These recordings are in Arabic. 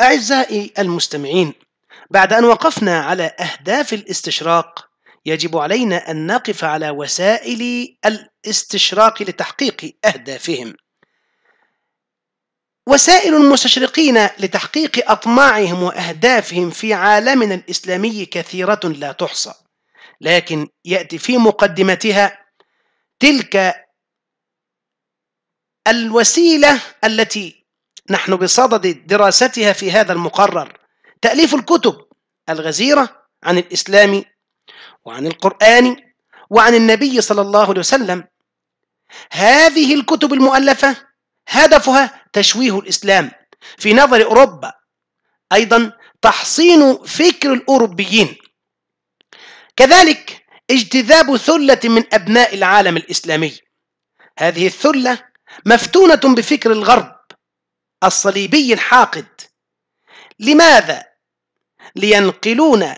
أعزائي المستمعين، بعد أن وقفنا على أهداف الاستشراق، يجب علينا أن نقف على وسائل الاستشراق لتحقيق أهدافهم. وسائل المستشرقين لتحقيق أطماعهم وأهدافهم في عالمنا الإسلامي كثيرة لا تحصى، لكن يأتي في مقدمتها تلك الوسيلة التي نحن بصدد دراستها في هذا المقرر تأليف الكتب الغزيرة عن الإسلام وعن القرآن وعن النبي صلى الله عليه وسلم هذه الكتب المؤلفة هدفها تشويه الإسلام في نظر أوروبا أيضا تحصين فكر الأوروبيين كذلك اجتذاب ثلة من أبناء العالم الإسلامي هذه الثلة مفتونة بفكر الغرب الصليبي الحاقد لماذا لينقلون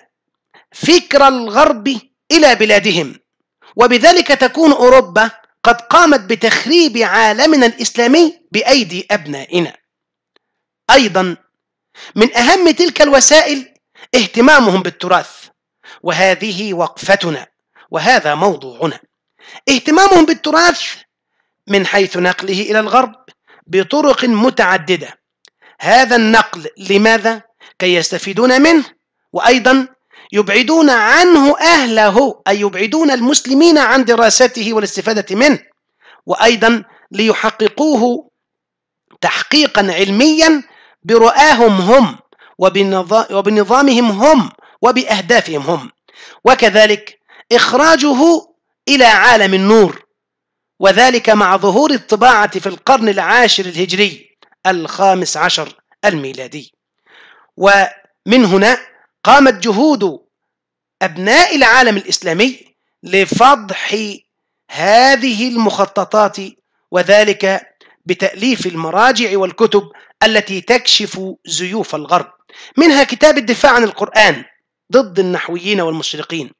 فكر الغرب الى بلادهم وبذلك تكون اوروبا قد قامت بتخريب عالمنا الاسلامي بايدي ابنائنا ايضا من اهم تلك الوسائل اهتمامهم بالتراث وهذه وقفتنا وهذا موضوعنا اهتمامهم بالتراث من حيث نقله الى الغرب بطرق متعددة هذا النقل لماذا؟ كي يستفيدون منه وأيضا يبعدون عنه أهله أي يبعدون المسلمين عن دراسته والاستفادة منه وأيضا ليحققوه تحقيقا علميا برؤاهم هم وبنظامهم هم وبأهدافهم هم وكذلك إخراجه إلى عالم النور وذلك مع ظهور الطباعة في القرن العاشر الهجري الخامس عشر الميلادي ومن هنا قامت جهود أبناء العالم الإسلامي لفضح هذه المخططات وذلك بتأليف المراجع والكتب التي تكشف زيوف الغرب منها كتاب الدفاع عن القرآن ضد النحويين والمشرقين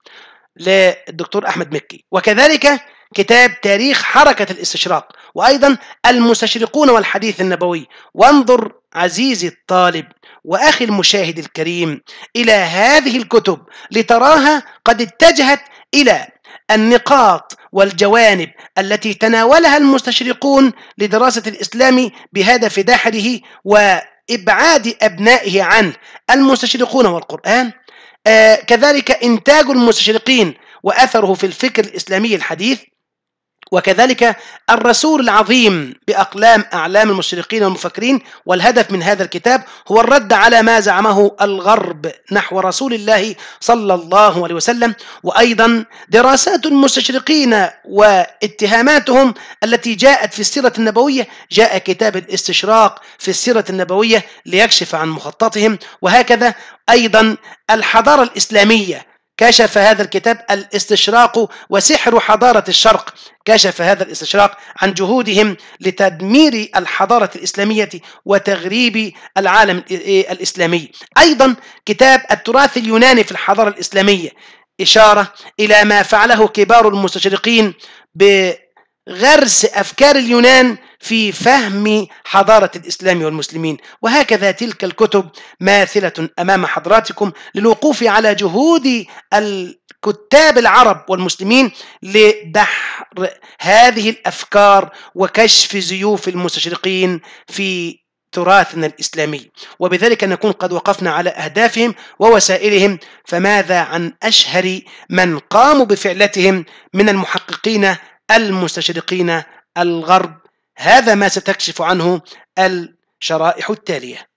للدكتور أحمد مكي وكذلك كتاب تاريخ حركة الاستشراق وأيضا المستشرقون والحديث النبوي وانظر عزيزي الطالب وأخي المشاهد الكريم إلى هذه الكتب لتراها قد اتجهت إلى النقاط والجوانب التي تناولها المستشرقون لدراسة الإسلام بهدف دحره وإبعاد أبنائه عنه المستشرقون والقرآن آه كذلك إنتاج المستشرقين وأثره في الفكر الإسلامي الحديث وكذلك الرسول العظيم بأقلام أعلام المشرقين والمفكرين والهدف من هذا الكتاب هو الرد على ما زعمه الغرب نحو رسول الله صلى الله عليه وسلم وأيضا دراسات المستشرقين واتهاماتهم التي جاءت في السيرة النبوية جاء كتاب الاستشراق في السيرة النبوية ليكشف عن مخططهم وهكذا أيضا الحضارة الإسلامية كشف هذا الكتاب الاستشراق وسحر حضارة الشرق كشف هذا الاستشراق عن جهودهم لتدمير الحضارة الإسلامية وتغريب العالم إيه، الإسلامي أيضا كتاب التراث اليوناني في الحضارة الإسلامية إشارة إلى ما فعله كبار المستشرقين بغرس أفكار اليونان في فهم حضارة الإسلام والمسلمين وهكذا تلك الكتب ماثلة أمام حضراتكم للوقوف على جهود الكتاب العرب والمسلمين لدحر هذه الأفكار وكشف زيوف المستشرقين في تراثنا الإسلامي وبذلك نكون قد وقفنا على أهدافهم ووسائلهم فماذا عن أشهر من قاموا بفعلتهم من المحققين المستشرقين الغرب هذا ما ستكشف عنه الشرائح التالية